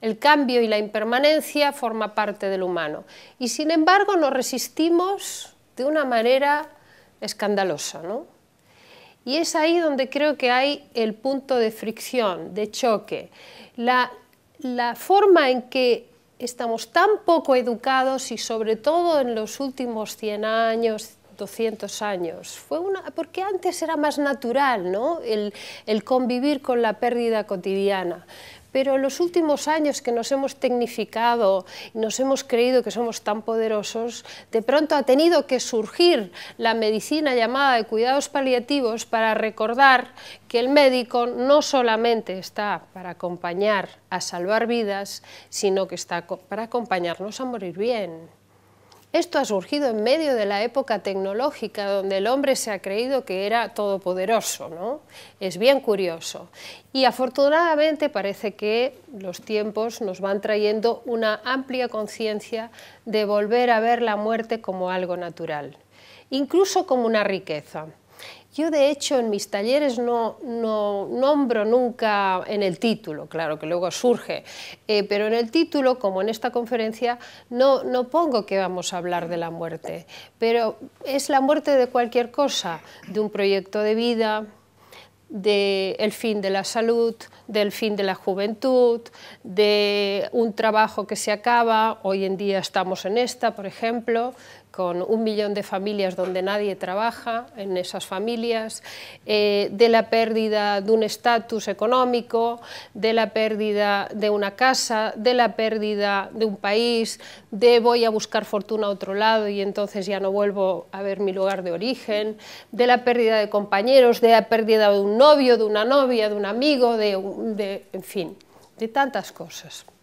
El cambio y la impermanencia forma parte del humano. Y sin embargo nos resistimos de una manera escandalosa. ¿no? Y es ahí donde creo que hay el punto de fricción, de choque. La, forma en que estamos tan poco educados y sobre todo en los últimos 100 años, 200 años. Fue porque antes era más natural el convivir con la pérdida cotidiana. Pero en los últimos años que nos hemos tecnificado, y nos hemos creído que somos tan poderosos, de pronto ha tenido que surgir la medicina llamada de cuidados paliativos para recordar que el médico no solamente está para acompañar a salvar vidas, sino que está para acompañarnos a morir bien. Esto ha surgido en medio de la época tecnológica donde el hombre se ha creído que era todopoderoso, ¿no? Es bien curioso. Y afortunadamente parece que los tiempos nos van trayendo una amplia conciencia de volver a ver la muerte como algo natural, incluso como una riqueza. Yo, de hecho, en mis talleres no, nombro nunca en el título, claro que luego surge, eh, pero en el título, como en esta conferencia, no pongo que vamos a hablar de la muerte, pero es la muerte de cualquier cosa, de un proyecto de vida, del fin de la salud, del fin de la juventud, de un trabajo que se acaba, hoy en día estamos en esta, por ejemplo, con un millón de familias donde nadie trabaja en esas familias, eh, de la pérdida de un estatus económico, de la pérdida de una casa, de la pérdida de un país, de voy a buscar fortuna a otro lado y entonces ya no vuelvo a ver mi lugar de origen, de la pérdida de compañeros, de la pérdida de un novio, de una novia, de un amigo, de, de en fin, de tantas cosas.